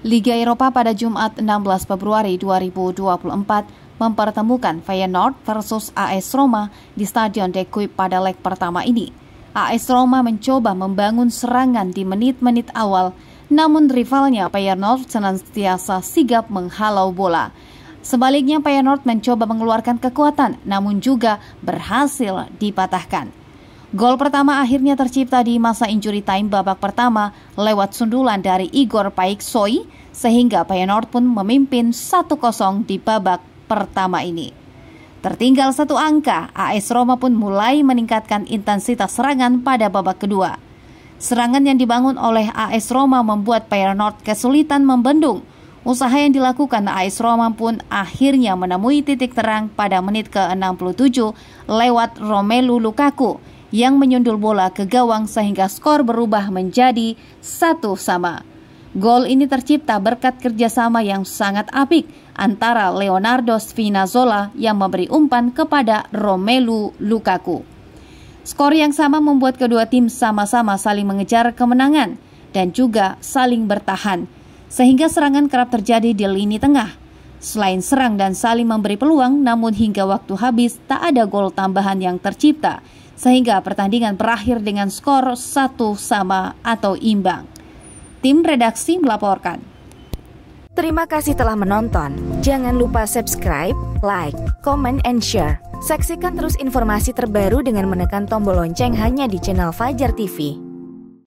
Liga Eropa pada Jumat 16 Februari 2024 mempertemukan Feyenoord versus AS Roma di Stadion De Kuip pada leg pertama ini. AS Roma mencoba membangun serangan di menit-menit awal, namun rivalnya Feyenoord senantiasa sigap menghalau bola. Sebaliknya Feyenoord mencoba mengeluarkan kekuatan, namun juga berhasil dipatahkan. Gol pertama akhirnya tercipta di masa injury time babak pertama lewat sundulan dari Igor Paik Soy sehingga Feyenoord pun memimpin 1-0 di babak pertama ini. Tertinggal satu angka, AS Roma pun mulai meningkatkan intensitas serangan pada babak kedua. Serangan yang dibangun oleh AS Roma membuat Feyenoord kesulitan membendung. Usaha yang dilakukan AS Roma pun akhirnya menemui titik terang pada menit ke-67 lewat Romelu Lukaku yang menyundul bola ke gawang sehingga skor berubah menjadi satu sama. Gol ini tercipta berkat kerjasama yang sangat apik antara Leonardo Spinazzola yang memberi umpan kepada Romelu Lukaku. Skor yang sama membuat kedua tim sama-sama saling mengejar kemenangan dan juga saling bertahan, sehingga serangan kerap terjadi di lini tengah. Selain serang dan saling memberi peluang, namun hingga waktu habis tak ada gol tambahan yang tercipta sehingga pertandingan berakhir dengan skor satu sama atau imbang. Tim redaksi melaporkan. Terima kasih telah menonton. Jangan lupa subscribe, like, comment, and share. Saksikan terus informasi terbaru dengan menekan tombol lonceng hanya di channel Fajar TV.